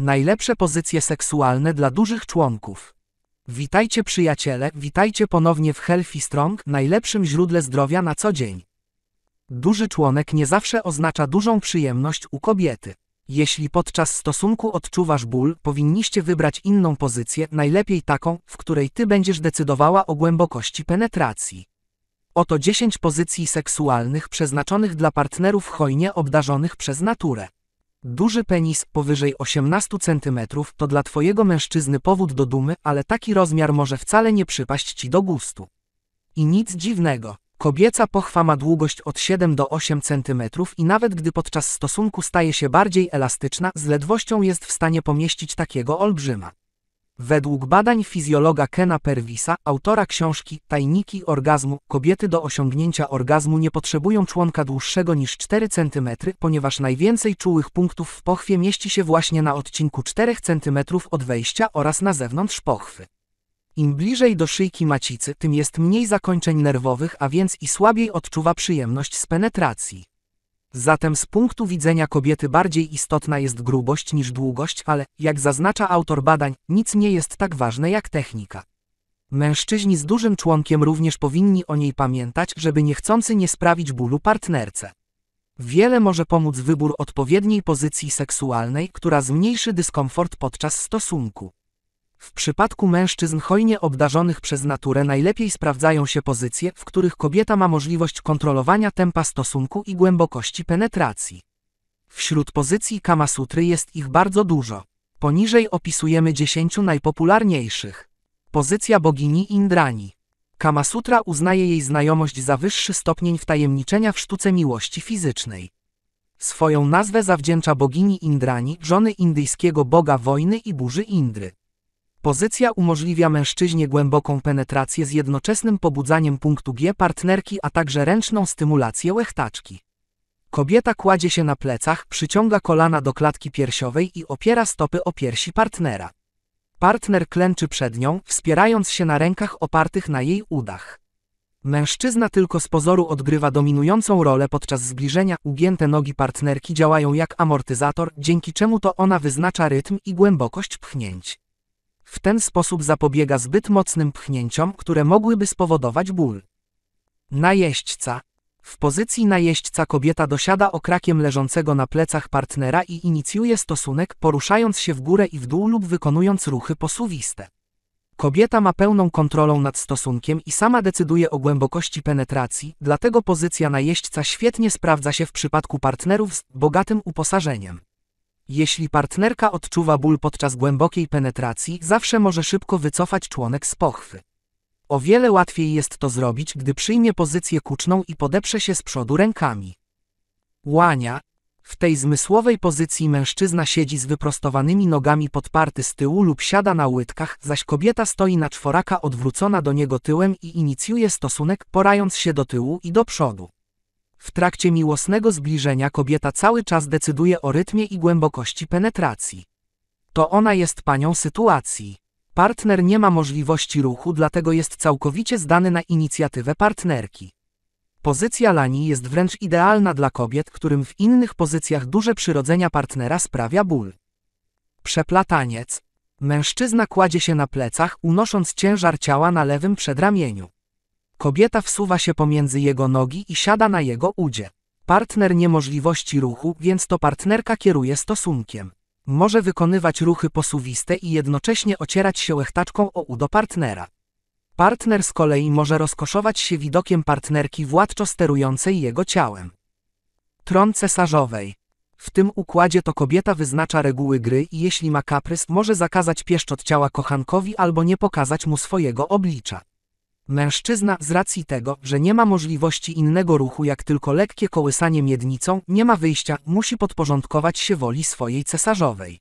Najlepsze pozycje seksualne dla dużych członków. Witajcie przyjaciele, witajcie ponownie w Healthy Strong, najlepszym źródle zdrowia na co dzień. Duży członek nie zawsze oznacza dużą przyjemność u kobiety. Jeśli podczas stosunku odczuwasz ból, powinniście wybrać inną pozycję, najlepiej taką, w której ty będziesz decydowała o głębokości penetracji. Oto 10 pozycji seksualnych przeznaczonych dla partnerów hojnie obdarzonych przez naturę. Duży penis powyżej 18 cm to dla twojego mężczyzny powód do dumy, ale taki rozmiar może wcale nie przypaść ci do gustu. I nic dziwnego. Kobieca pochwa ma długość od 7 do 8 cm i nawet gdy podczas stosunku staje się bardziej elastyczna, z ledwością jest w stanie pomieścić takiego olbrzyma. Według badań fizjologa Kena Pervisa, autora książki Tajniki orgazmu, kobiety do osiągnięcia orgazmu nie potrzebują członka dłuższego niż 4 cm, ponieważ najwięcej czułych punktów w pochwie mieści się właśnie na odcinku 4 cm od wejścia oraz na zewnątrz pochwy. Im bliżej do szyjki macicy, tym jest mniej zakończeń nerwowych, a więc i słabiej odczuwa przyjemność z penetracji. Zatem z punktu widzenia kobiety bardziej istotna jest grubość niż długość, ale, jak zaznacza autor badań, nic nie jest tak ważne jak technika. Mężczyźni z dużym członkiem również powinni o niej pamiętać, żeby niechcący nie sprawić bólu partnerce. Wiele może pomóc wybór odpowiedniej pozycji seksualnej, która zmniejszy dyskomfort podczas stosunku. W przypadku mężczyzn hojnie obdarzonych przez naturę najlepiej sprawdzają się pozycje, w których kobieta ma możliwość kontrolowania tempa stosunku i głębokości penetracji. Wśród pozycji Kama Sutry jest ich bardzo dużo. Poniżej opisujemy 10 najpopularniejszych. Pozycja bogini Indrani. Kama Sutra uznaje jej znajomość za wyższy stopień wtajemniczenia w sztuce miłości fizycznej. Swoją nazwę zawdzięcza bogini Indrani, żony indyjskiego boga wojny i burzy Indry. Pozycja umożliwia mężczyźnie głęboką penetrację z jednoczesnym pobudzaniem punktu G partnerki, a także ręczną stymulację łechtaczki. Kobieta kładzie się na plecach, przyciąga kolana do klatki piersiowej i opiera stopy o piersi partnera. Partner klęczy przed nią, wspierając się na rękach opartych na jej udach. Mężczyzna tylko z pozoru odgrywa dominującą rolę podczas zbliżenia, ugięte nogi partnerki działają jak amortyzator, dzięki czemu to ona wyznacza rytm i głębokość pchnięć. W ten sposób zapobiega zbyt mocnym pchnięciom, które mogłyby spowodować ból. Najeźdźca. W pozycji najeźdźca kobieta dosiada okrakiem leżącego na plecach partnera i inicjuje stosunek, poruszając się w górę i w dół lub wykonując ruchy posuwiste. Kobieta ma pełną kontrolę nad stosunkiem i sama decyduje o głębokości penetracji, dlatego pozycja najeźdźca świetnie sprawdza się w przypadku partnerów z bogatym uposażeniem. Jeśli partnerka odczuwa ból podczas głębokiej penetracji, zawsze może szybko wycofać członek z pochwy. O wiele łatwiej jest to zrobić, gdy przyjmie pozycję kuczną i podeprze się z przodu rękami. Łania. W tej zmysłowej pozycji mężczyzna siedzi z wyprostowanymi nogami podparty z tyłu lub siada na łydkach, zaś kobieta stoi na czworaka odwrócona do niego tyłem i inicjuje stosunek, porając się do tyłu i do przodu. W trakcie miłosnego zbliżenia kobieta cały czas decyduje o rytmie i głębokości penetracji. To ona jest panią sytuacji. Partner nie ma możliwości ruchu, dlatego jest całkowicie zdany na inicjatywę partnerki. Pozycja lani jest wręcz idealna dla kobiet, którym w innych pozycjach duże przyrodzenia partnera sprawia ból. Przeplataniec. Mężczyzna kładzie się na plecach, unosząc ciężar ciała na lewym przedramieniu. Kobieta wsuwa się pomiędzy jego nogi i siada na jego udzie. Partner niemożliwości ruchu, więc to partnerka kieruje stosunkiem. Może wykonywać ruchy posuwiste i jednocześnie ocierać się łechtaczką o udo partnera. Partner z kolei może rozkoszować się widokiem partnerki władczo sterującej jego ciałem. Tron cesarzowej. W tym układzie to kobieta wyznacza reguły gry i jeśli ma kaprys, może zakazać pieszczot ciała kochankowi albo nie pokazać mu swojego oblicza. Mężczyzna, z racji tego, że nie ma możliwości innego ruchu jak tylko lekkie kołysanie miednicą, nie ma wyjścia, musi podporządkować się woli swojej cesarzowej.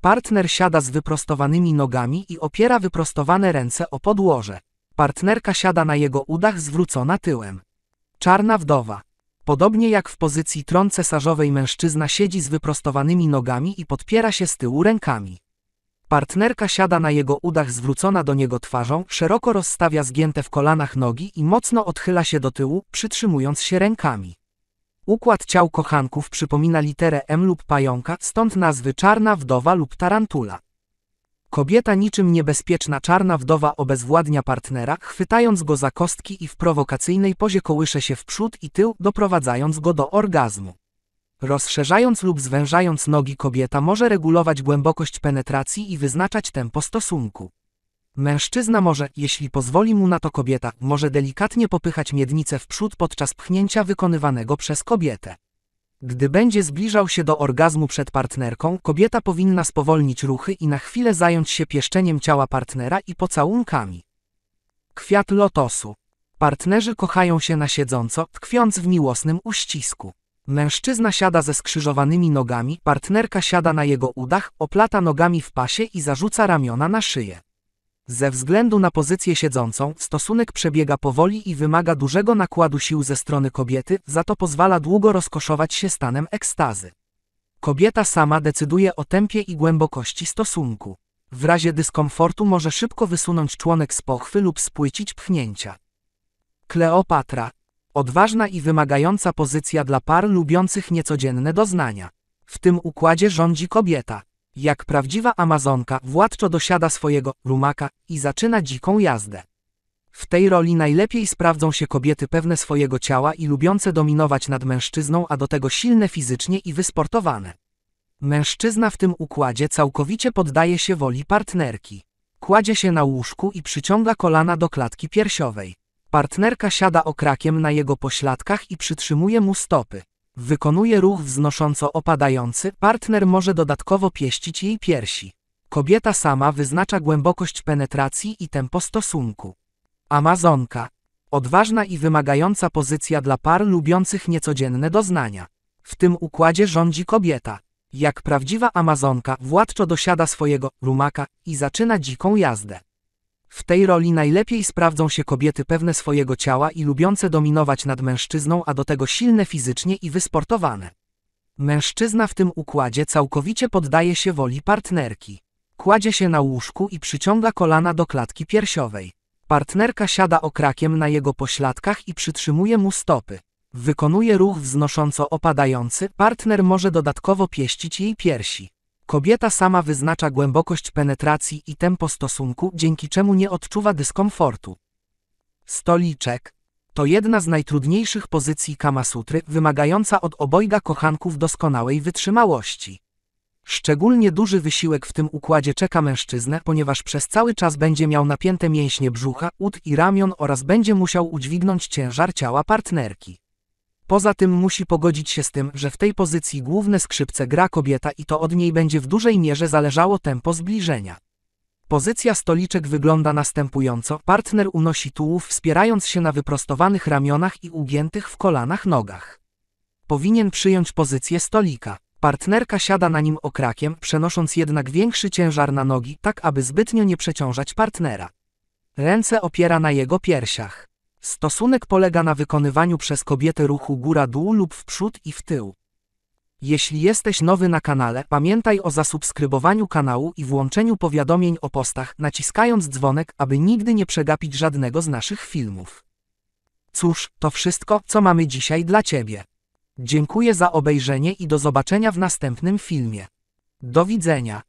Partner siada z wyprostowanymi nogami i opiera wyprostowane ręce o podłoże. Partnerka siada na jego udach zwrócona tyłem. Czarna wdowa. Podobnie jak w pozycji tron cesarzowej mężczyzna siedzi z wyprostowanymi nogami i podpiera się z tyłu rękami. Partnerka siada na jego udach zwrócona do niego twarzą, szeroko rozstawia zgięte w kolanach nogi i mocno odchyla się do tyłu, przytrzymując się rękami. Układ ciał kochanków przypomina literę M lub pająka, stąd nazwy czarna wdowa lub tarantula. Kobieta niczym niebezpieczna czarna wdowa obezwładnia partnera, chwytając go za kostki i w prowokacyjnej pozie kołysze się w przód i tył, doprowadzając go do orgazmu. Rozszerzając lub zwężając nogi kobieta może regulować głębokość penetracji i wyznaczać tempo stosunku. Mężczyzna może, jeśli pozwoli mu na to kobieta, może delikatnie popychać miednicę w przód podczas pchnięcia wykonywanego przez kobietę. Gdy będzie zbliżał się do orgazmu przed partnerką, kobieta powinna spowolnić ruchy i na chwilę zająć się pieszczeniem ciała partnera i pocałunkami. Kwiat lotosu. Partnerzy kochają się na siedząco, tkwiąc w miłosnym uścisku. Mężczyzna siada ze skrzyżowanymi nogami, partnerka siada na jego udach, oplata nogami w pasie i zarzuca ramiona na szyję. Ze względu na pozycję siedzącą, stosunek przebiega powoli i wymaga dużego nakładu sił ze strony kobiety, za to pozwala długo rozkoszować się stanem ekstazy. Kobieta sama decyduje o tempie i głębokości stosunku. W razie dyskomfortu może szybko wysunąć członek z pochwy lub spłycić pchnięcia. Kleopatra Odważna i wymagająca pozycja dla par lubiących niecodzienne doznania. W tym układzie rządzi kobieta. Jak prawdziwa Amazonka, władczo dosiada swojego rumaka i zaczyna dziką jazdę. W tej roli najlepiej sprawdzą się kobiety pewne swojego ciała i lubiące dominować nad mężczyzną, a do tego silne fizycznie i wysportowane. Mężczyzna w tym układzie całkowicie poddaje się woli partnerki. Kładzie się na łóżku i przyciąga kolana do klatki piersiowej. Partnerka siada okrakiem na jego pośladkach i przytrzymuje mu stopy. Wykonuje ruch wznosząco opadający, partner może dodatkowo pieścić jej piersi. Kobieta sama wyznacza głębokość penetracji i tempo stosunku. Amazonka. Odważna i wymagająca pozycja dla par lubiących niecodzienne doznania. W tym układzie rządzi kobieta. Jak prawdziwa Amazonka, władczo dosiada swojego rumaka i zaczyna dziką jazdę. W tej roli najlepiej sprawdzą się kobiety pewne swojego ciała i lubiące dominować nad mężczyzną, a do tego silne fizycznie i wysportowane. Mężczyzna w tym układzie całkowicie poddaje się woli partnerki. Kładzie się na łóżku i przyciąga kolana do klatki piersiowej. Partnerka siada okrakiem na jego pośladkach i przytrzymuje mu stopy. Wykonuje ruch wznosząco opadający, partner może dodatkowo pieścić jej piersi. Kobieta sama wyznacza głębokość penetracji i tempo stosunku, dzięki czemu nie odczuwa dyskomfortu. Stoliczek to jedna z najtrudniejszych pozycji kamasutry, wymagająca od obojga kochanków doskonałej wytrzymałości. Szczególnie duży wysiłek w tym układzie czeka mężczyznę, ponieważ przez cały czas będzie miał napięte mięśnie brzucha, ud i ramion oraz będzie musiał udźwignąć ciężar ciała partnerki. Poza tym musi pogodzić się z tym, że w tej pozycji główne skrzypce gra kobieta i to od niej będzie w dużej mierze zależało tempo zbliżenia. Pozycja stoliczek wygląda następująco. Partner unosi tułów wspierając się na wyprostowanych ramionach i ugiętych w kolanach nogach. Powinien przyjąć pozycję stolika. Partnerka siada na nim okrakiem, przenosząc jednak większy ciężar na nogi, tak aby zbytnio nie przeciążać partnera. Ręce opiera na jego piersiach. Stosunek polega na wykonywaniu przez kobietę ruchu góra-dół lub w przód i w tył. Jeśli jesteś nowy na kanale, pamiętaj o zasubskrybowaniu kanału i włączeniu powiadomień o postach, naciskając dzwonek, aby nigdy nie przegapić żadnego z naszych filmów. Cóż, to wszystko, co mamy dzisiaj dla Ciebie. Dziękuję za obejrzenie i do zobaczenia w następnym filmie. Do widzenia.